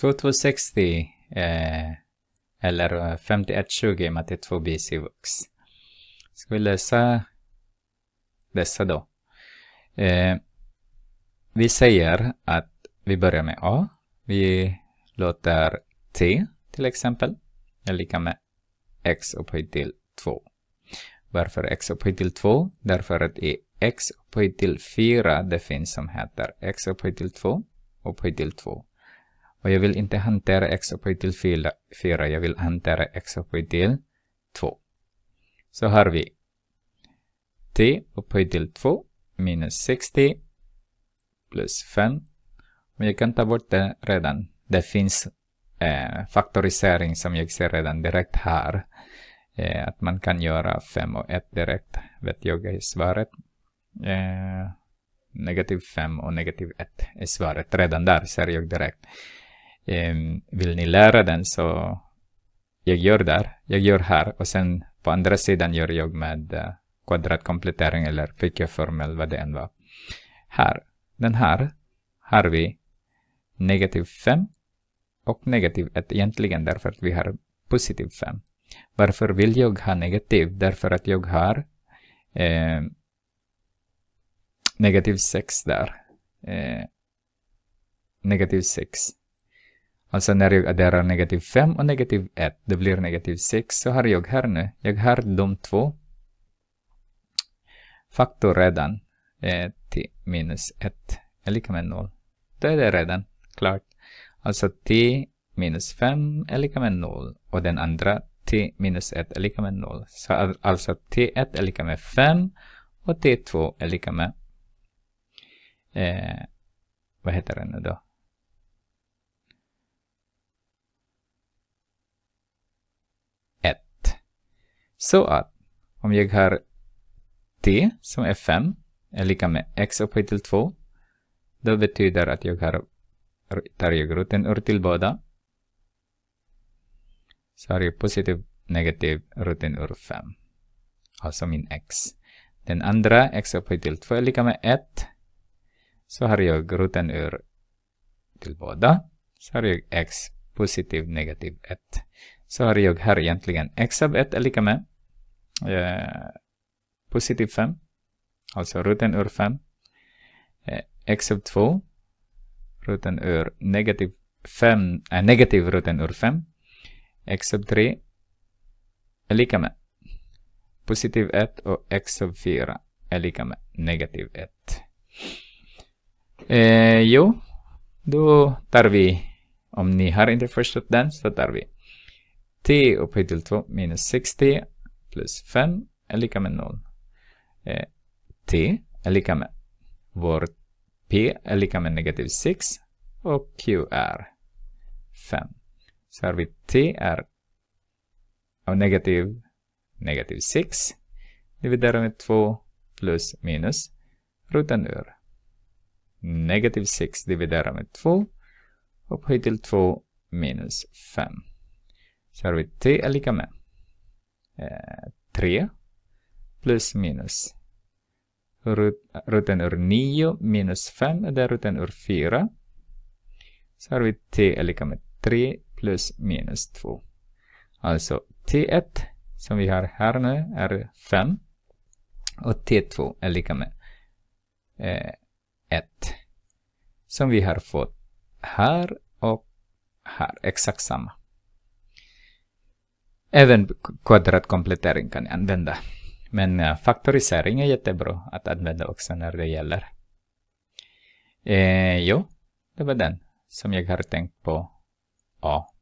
2260 eh, eller 5120 eh, med att det är två Ska vi läsa dessa då? Eh, vi säger att vi börjar med A. Vi låter T till exempel är lika med x upphöjt till 2. Varför x upphöjt till 2? Därför att i x upphöjt till 4 det finns som heter x upphöjt till 2 upphöjt till 2. Och jag vill inte hantera x upphöjt till 4, Jag vill hantera x upphöjt till 2. Så har vi t upphöjt till 2 minus 60 plus 5. Men jag kan ta bort det redan. Det finns eh, faktorisering som jag ser redan direkt här. Eh, att man kan göra 5 och 1 direkt. Vet jag är svaret. Eh, negativ 5 och negativ 1 är svaret. Redan där ser jag direkt. Ehm, vill ni lära den så jag gör där, jag gör här och sen på andra sidan gör jag med eh, kvadratkomplettering eller pq vad det än var. Här, den här, har vi negativ 5 och negativ 1 egentligen därför att vi har positiv 5. Varför vill jag ha negativ? Därför att jag har eh, negativ 6 där. Eh, negativ 6. Alltså när jag adderar negativ 5 och negativ 1, det blir negativ 6. Så har jag här nu, jag har de två faktor redan. Eh, t minus 1 är lika med 0. Då är det redan klart. Alltså t minus 5 är lika med 0 och den andra t minus 1 är lika med 0. Så alltså t1 är lika med 5 och t2 är lika med eh, vad heter den nu då? Så att om jag har t som är 5 är lika med x upphöjt till 2, då betyder att jag har, tar jag roten ur till båda. Så har jag positiv, negativ, roten ur 5. Alltså min x. Den andra, x upphöjt till 2 är lika med 1. Så har jag roten ur till båda. Så har jag x positiv, negativ 1. Så har jag här egentligen x av 1 är lika med eh, positiv 5, alltså ruten ur 5, eh, except 2, ruten ur negativ 5, eh, negativ ruten ur 5, except 3 är lika med positiv 1 och except 4 är lika med negativ 1. Eh, jo, då tar vi, om ni har inte förstått den, så tar vi t upphöjt till 2 minus 60 plus 5 är lika med 0. Eh, t är lika med vår p är lika med negativ 6 och q är 5. Så har vi t är negativ, negativ 6 dividerat med 2 plus minus rutan ur. Negativ 6 dividerat med 2 upphöjt till 2 minus 5. Så har vi t är lika med 3 eh, plus minus. Ruten ur 9 minus 5 det är ruten ur 4. Så har vi t är lika med 3 plus minus 2. Alltså t1 som vi har här nu är 5 och t2 är lika med eh, 1 som vi har fått här och här, exakt samma. Även kvadratkomplettering kan jag använda. Men eh, faktorisering är jättebra att använda också när det gäller. Eh, jo, det var den som jag har tänkt på. Ja.